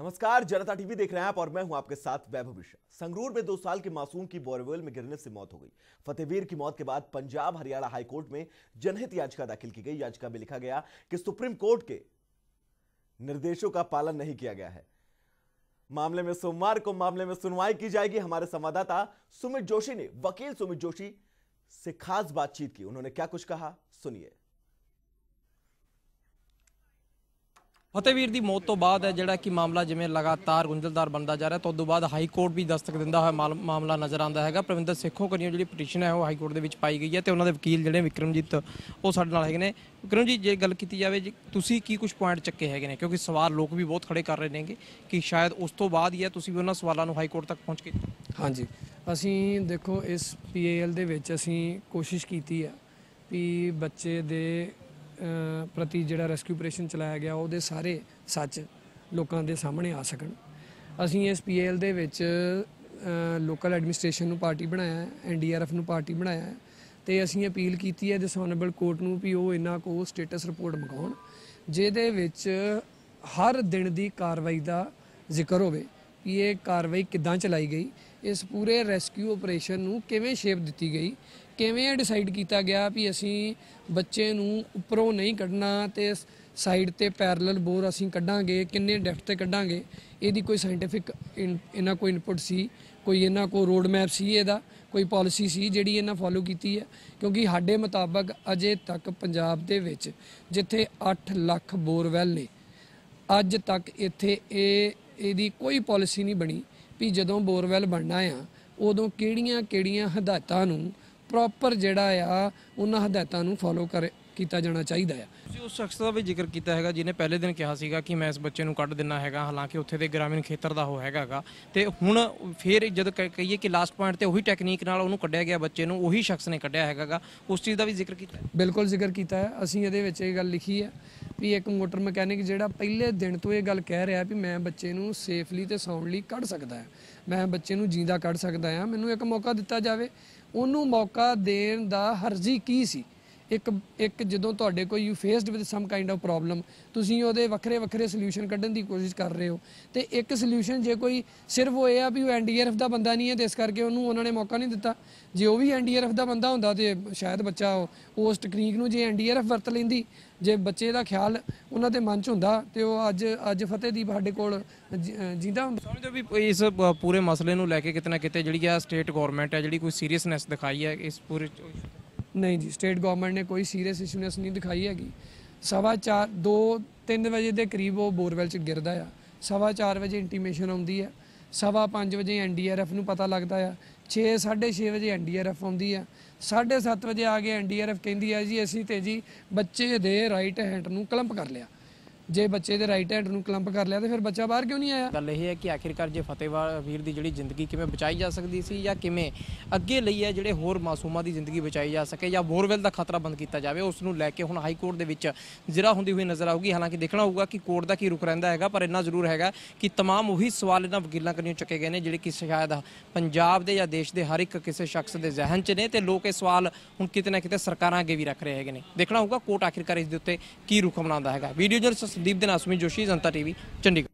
नमस्कार जनता टीवी देख रहे हैं आप और मैं हूं आपके साथ वैभव मिश्रा संगरूर में दो साल के मासूम की बोरवेल में गिरने से मौत हो गई फतेहवीर की मौत के बाद पंजाब हरियाणा हाईकोर्ट में जनहित याचिका दाखिल की गई याचिका में लिखा गया कि सुप्रीम कोर्ट के निर्देशों का पालन नहीं किया गया है मामले में सोमवार को मामले में सुनवाई की जाएगी हमारे संवाददाता सुमित जोशी ने वकील सुमित जोशी से खास बातचीत की उन्होंने क्या कुछ कहा सुनिए ਫਤਿਹਵੀਰ ਦੀ ਮੌਤ ਤੋਂ ਬਾਅਦ ਹੈ ਜਿਹੜਾ ਕਿ ਮਾਮਲਾ ਜਿਵੇਂ ਲਗਾਤਾਰ ਗੁੰਝਲਦਾਰ ਬਣਦਾ ਜਾ ਰਿਹਾ ਤੋਂ ਬਾਅਦ ਹਾਈ ਕੋਰਟ ਵੀ ਦਸਤਕ ਦਿੰਦਾ ਹੋਇਆ ਮਾਮਲਾ ਨਜ਼ਰ ਆਉਂਦਾ ਹੈਗਾ ਪ੍ਰਵਿੰਦਰ ਸੇਖੋਂ ਕਰੀਓ ਜਿਹੜੀ ਪਟੀਸ਼ਨ ਹੈ ਉਹ ਹਾਈ ਕੋਰਟ ਦੇ ਵਿੱਚ ਪਾਈ ਗਈ ਹੈ ਤੇ ਉਹਨਾਂ ਦੇ ਵਕੀਲ ਜਿਹੜੇ ਵਿਕਰਮਜੀਤ ਉਹ ਸਾਡੇ ਨਾਲ ਹੈਗੇ ਨੇ ਵਿਕਰਮ ਜੀ ਜੇ ਗੱਲ ਕੀਤੀ ਜਾਵੇ ਜੀ ਤੁਸੀਂ ਕੀ ਕੁਝ ਪੁਆਇੰਟ ਚੱਕੇ ਹੈਗੇ ਨੇ ਕਿਉਂਕਿ ਸਵਾਲ ਲੋਕ ਵੀ ਬਹੁਤ ਖੜੇ ਕਰ ਰਹੇ ਨੇਗੇ ਕਿ ਸ਼ਾਇਦ ਉਸ ਤੋਂ ਬਾਅਦ ਹੀ ਹੈ ਤੁਸੀਂ ਵੀ ਉਹਨਾਂ ਸਵਾਲਾਂ ਨੂੰ ਹਾਈ ਕੋਰਟ ਤੱਕ ਪਹੁੰਚ ਕੇ ਹਾਂਜੀ ਅਸੀਂ ਦੇਖੋ ਇਸ ਪੀਏਐਲ ਦੇ ਵਿੱਚ ਅਸੀਂ ਕੋਸ਼ਿਸ਼ ਕੀਤੀ ਹੈ ਵੀ ਬੱਚੇ ਦੇ ਪ੍ਰਤੀ ਜਿਹੜਾ ਰੈਸਕਿਊ ਆਪਰੇਸ਼ਨ ਚਲਾਇਆ ਗਿਆ ਉਹਦੇ ਸਾਰੇ ਸੱਚ ਲੋਕਾਂ ਦੇ ਸਾਹਮਣੇ ਆ ਸਕਣ ਅਸੀਂ ਇਸ ਪੀਐਲ ਦੇ ਵਿੱਚ ਲੋਕਲ ਐਡਮਿਨਿਸਟ੍ਰੇਸ਼ਨ ਨੂੰ ਪਾਰਟੀ ਬਣਾਇਆ ਹੈ ਐਨਡੀਆਰਐਫ ਨੂੰ ਪਾਰਟੀ ਬਣਾਇਆ ਹੈ ਤੇ ਅਸੀਂ ਅਪੀਲ ਕੀਤੀ ਹੈ ਡਿਸਹਾਨਰੇਬਲ ਕੋਰਟ ਨੂੰ ਵੀ ਉਹ ਇਹਨਾਂ ਕੋ ਸਟੇਟਸ ਰਿਪੋਰਟ ਮੰਗਾਉਣ ਜਿਹਦੇ ਵਿੱਚ ਹਰ ਦਿਨ ਦੀ ਕਾਰਵਾਈ ਦਾ ਜ਼ਿਕਰ ਹੋਵੇ ਕਿ ਇਹ ਕਾਰਵਾਈ ਕਿੱਦਾਂ ਚਲਾਈ ਗਈ ਇਸ ਪੂਰੇ ਰੈਸਕਿਊ ਆਪਰੇਸ਼ਨ ਨੂੰ ਕਿਵੇਂ ਸ਼ੇਪ ਦਿੱਤੀ ਗਈ ਕਿਵੇਂ ਡਿਸਾਈਡ ਕੀਤਾ ਗਿਆ ਵੀ ਅਸੀਂ ਬੱਚੇ ਨੂੰ ਉੱਪਰੋਂ ਨਹੀਂ ਕੱਢਣਾ ਤੇ ਸਾਈਡ ਤੇ ਪੈਰਲਲ ਬੋਰ ਅਸੀਂ ਕੱਢਾਂਗੇ ਕਿੰਨੇ ਡੈਪਥ ਤੇ ਕੱਢਾਂਗੇ ਇਹਦੀ ਕੋਈ ਸਾਇੰਟਿਫਿਕ ਇਹਨਾਂ ਕੋਈ ਇਨਪੁਟ ਸੀ ਕੋਈ ਇਹਨਾਂ ਕੋ ਰੋਡ ਮੈਪ ਸੀ ਇਹਦਾ ਕੋਈ ਪਾਲਿਸੀ ਸੀ ਜਿਹੜੀ ਇਹਨਾਂ ਫਾਲੋ ਕੀਤੀ ਹੈ ਕਿਉਂਕਿ ਸਾਡੇ ਮੁਤਾਬਕ ਅਜੇ ਤੱਕ ਪੰਜਾਬ ਦੇ ਵਿੱਚ ਜਿੱਥੇ 8 ਲੱਖ ਬੋਰਵੈਲ ਨੇ ਅੱਜ ਤੱਕ ਇੱਥੇ ਇਹ ਇਹਦੀ ਕੋਈ ਪਾਲਿਸੀ ਨਹੀਂ ਬਣੀ ਵੀ ਜਦੋਂ ਬੋਰਵੈਲ ਬਣਨਾ ਆ ਉਦੋਂ ਕਿਹੜੀਆਂ ਕਿਹੜੀਆਂ ਹਦਾਇਤਾਂ ਨੂੰ ਪ੍ਰੋਪਰ ਜਿਹੜਾ ਆ ਉਹਨਾਂ ਹਦਾਇਤਾਂ ਨੂੰ ਫੋਲੋ ਕਰੇ ਕੀਤਾ ਜਾਣਾ ਚਾਹੀਦਾ ਹੈ ਤੁਸੀਂ ਉਸ ਸ਼ਖਸ ਦਾ ਵੀ ਜ਼ਿਕਰ ਕੀਤਾ ਹੈਗਾ ਜਿਹਨੇ ਪਹਿਲੇ ਦਿਨ ਕਿਹਾ ਸੀਗਾ ਕਿ ਮੈਂ ਇਸ ਬੱਚੇ ਨੂੰ ਕੱਢ ਦਿੰਨਾ ਹੈਗਾ ਹਾਲਾਂਕਿ ਉੱਥੇ ਦੇ ਗ੍ਰਾਮੀਣ ਖੇਤਰ ਦਾ ਹੋ ਹੈਗਾਗਾ ਤੇ ਹੁਣ ਫਿਰ ਜਦ ਕਹੀਏ ਕਿ ਲਾਸਟ ਪੁਆਇੰਟ ਤੇ ਉਹੀ ਟੈਕਨੀਕ ਨਾਲ ਉਹਨੂੰ ਕੱਢਿਆ ਗਿਆ ਬੱਚੇ ਨੂੰ ਉਹੀ ਸ਼ਖਸ ਨੇ ਕੱਢਿਆ ਹੈਗਾਗਾ ਉਸ ਚੀਜ਼ ਦਾ ਵੀ ਜ਼ਿਕਰ ਕੀਤਾ ਬਿਲਕੁਲ ਜ਼ਿਕਰ ਕੀਤਾ ਹੈ ਅਸੀਂ ਇਹਦੇ ਵਿੱਚ ਇਹ ਗੱਲ ਲਿਖੀ ਹੈ ਵੀ ਇੱਕ ਮੋਟਰ ਮਕੈਨਿਕ ਜਿਹੜਾ ਪਹਿਲੇ ਦਿਨ ਤੋਂ ਇਹ ਗੱਲ ਕਹਿ ਰਿਹਾ ਵੀ ਮੈਂ ਬੱਚੇ ਨੂੰ ਸੇਫਲੀ ਤੇ ਸੌਂਡਲੀ ਕੱਢ ਸਕਦਾ ਹਾਂ ਮੈਂ ਬੱਚੇ ਨੂੰ ਜਿੰਦਾ ਕੱਢ ਸਕਦਾ ਹਾਂ ਮੈਨੂੰ ਇੱਕ ਮੌਕਾ ਦਿੱਤਾ ਜਾਵੇ ਉਹਨੂੰ ਮੌਕਾ ਦੇਣ ਦਾ ਹਰਜ਼ੀ ਕੀ ਸੀ ਇੱਕ ਇੱਕ ਜਦੋਂ ਤੁਹਾਡੇ ਕੋਈ you faced with some kind of problem ਤੁਸੀਂ ਉਹਦੇ ਵੱਖਰੇ ਵੱਖਰੇ ਸੋਲੂਸ਼ਨ ਕੱਢਣ ਦੀ ਕੋਸ਼ਿਸ਼ ਕਰ ਰਹੇ ਹੋ ਤੇ ਇੱਕ ਸੋਲੂਸ਼ਨ ਜੇ ਕੋਈ ਸਿਰਫ ਉਹ ਇਹ ਆ ਵੀ ਉਹ ਐਨਡੀਆਰਐਫ ਦਾ ਬੰਦਾ ਨਹੀਂ ਹੈ ਤੇ ਇਸ ਕਰਕੇ ਉਹਨੂੰ ਉਹਨਾਂ ਨੇ ਮੌਕਾ ਨਹੀਂ ਦਿੱਤਾ ਜੇ ਉਹ ਵੀ ਐਨਡੀਆਰਐਫ ਦਾ ਬੰਦਾ ਹੁੰਦਾ ਤੇ ਸ਼ਾਇਦ ਬੱਚਾ ਉਸ ਟੈਕਨੀਕ ਨੂੰ ਜੇ ਐਨਡੀਆਰਐਫ ਵਰਤ ਲੈਂਦੀ ਜੇ ਬੱਚੇ ਦਾ ਖਿਆਲ ਉਹਨਾਂ ਦੇ ਮਨ 'ਚ ਹੁੰਦਾ ਤੇ ਉਹ ਅੱਜ ਅੱਜ ਫਤਿਹਦੀਪ ਸਾਡੇ ਕੋਲ ਜਿੰਦਾ ਹੁੰਦਾ ਸਮਝਦੇ ਵੀ ਇਸ ਪੂਰੇ ਮਸਲੇ ਨੂੰ ਲੈ ਕੇ ਕਿਤਨਾ ਕਿਤੇ ਜਿਹੜੀ ਆ ਸਟੇਟ ਗਵਰਨਮੈਂਟ ਹੈ ਜਿਹੜੀ ਕੋਈ ਸੀਰੀਅਸਨੈਸ ਦਿਖਾਈ ਹੈ ਇਸ ਪੂਰੇ ਨਹੀਂ ਜੀ ਸਟੇਟ ਗਵਰਨਮੈਂਟ ਨੇ ਕੋਈ ਸੀਰੀਅਸ ਇਸ਼ੂਨੈਸ ਨਹੀਂ ਦਿਖਾਈ ਹੈਗੀ ਸਵਾ 4 2 3 ਵਜੇ ਦੇ ਕਰੀਬ ਉਹ ਬੋਰਵੈਲ 'ਚ ਗਿਰਦਾ ਆ ਸਵਾ 4 ਵਜੇ ਇੰਟੀਮੇਸ਼ਨ ਆਉਂਦੀ ਹੈ ਸਵਾ 5 ਵਜੇ ਐਨਡੀਆਰਐਫ ਨੂੰ ਪਤਾ ਲੱਗਦਾ ਆ 6 6:30 ਵਜੇ ਐਨਡੀਆਰਐਫ ਆਉਂਦੀ ਆ 7:30 ਵਜੇ ਆ ਕੇ ਐਨਡੀਆਰਐਫ ਕਹਿੰਦੀ ਆ ਜੀ ਅਸੀਂ ਤੇ ਜੀ ਬੱਚੇ ਦੇ ਰਾਈਟ ਹੈਂਡ ਨੂੰ ਕਲੰਪ ਕਰ ਲਿਆ ਜੇ ਬੱਚੇ ਦੇ ਰਾਈਟ ਹੈਂਡ ਨੂੰ ਕਲੰਪ ਕਰ ਲਿਆ ਤੇ ਫਿਰ ਬੱਚਾ ਬਾਹਰ ਕਿਉਂ ਨਹੀਂ ਆਇਆ ਗੱਲ ਇਹ ਹੈ ਕਿ ਆਖਿਰਕਾਰ ਜੇ ਫਤਿਹਵਾਰ ਵੀਰ ਦੀ ਜਿਹੜੀ ਜ਼ਿੰਦਗੀ ਕਿਵੇਂ ਬਚਾਈ ਜਾ ਸਕਦੀ ਸੀ ਜਾਂ ਕਿਵੇਂ ਅੱਗੇ ਲਈ ਹੈ ਜਿਹੜੇ ਹੋਰ ਮਾਸੂਮਾਂ ਦੀ ਜ਼ਿੰਦਗੀ ਬਚਾਈ ਜਾ ਸਕੇ ਜਾਂ ਬੋਰਵੈਲ ਦਾ ਖਤਰਾ ਬੰਦ ਕੀਤਾ ਜਾਵੇ ਉਸ ਨੂੰ ਲੈ ਕੇ ਹੁਣ ਹਾਈ ਕੋਰਟ ਦੇ ਵਿੱਚ ਜ਼ਿਰਾ ਹੁੰਦੀ ਹੋਈ ਨਜ਼ਰ ਆਊਗੀ ਹਾਲਾਂਕਿ ਦੇਖਣਾ ਹੋਊਗਾ ਕਿ ਕੋਰਟ ਦਾ ਕੀ ਰੁਖ ਰਹਿੰਦਾ ਹੈਗਾ ਪਰ ਇੰਨਾ ਜ਼ਰੂਰ ਹੈਗਾ ਕਿ ਤਮਾਮ ਉਹੀ ਸਵਾਲ ਇਹਨਾਂ ਵਕੀਲਾਂ ਕਨੀਆਂ ਚੱਕੇ ਗਏ ਨੇ ਜਿਹੜੇ ਕਿ ਸ਼ਾਇਦ ਪੰਜਾਬ ਦੇ ਜਾਂ ਦੇਸ਼ ਦੇ ਹਰ ਇੱਕ ਕਿਸੇ ਸ਼ਖਸ ਦੇ ਜ਼ਿਹਨ 'ਚ ਨੇ ਤੇ ਲੋਕ ਇਹ ਸਵਾਲ ਹੁਣ ਕਿਤੇ ਨਾ ਕਿਤੇ ਸਰਕਾਰਾਂ ਅੱਗੇ ਵੀ ਰੱਖ ਰਹੇ ਹੈਗੇ ਨੇ ਦੇਖਣਾ ਹੋਊਗਾ ਕੋਰਟ ਆਖਿਰਕਾਰ ਇਸ ਦੇ ਉੱਤੇ ਕੀ ਰੁਖ ਬਣਾਉਂਦਾ ਹੈਗਾ ਵੀਡੀਓ ਜਰ ਸੰਦੀਪ ਦੇ ਨਾਲ ਸੁਮੀ ਜੋਸ਼ੀ ਜਨਤਾ ਟੀਵੀ ਚੰਡੀਗੜ੍ਹ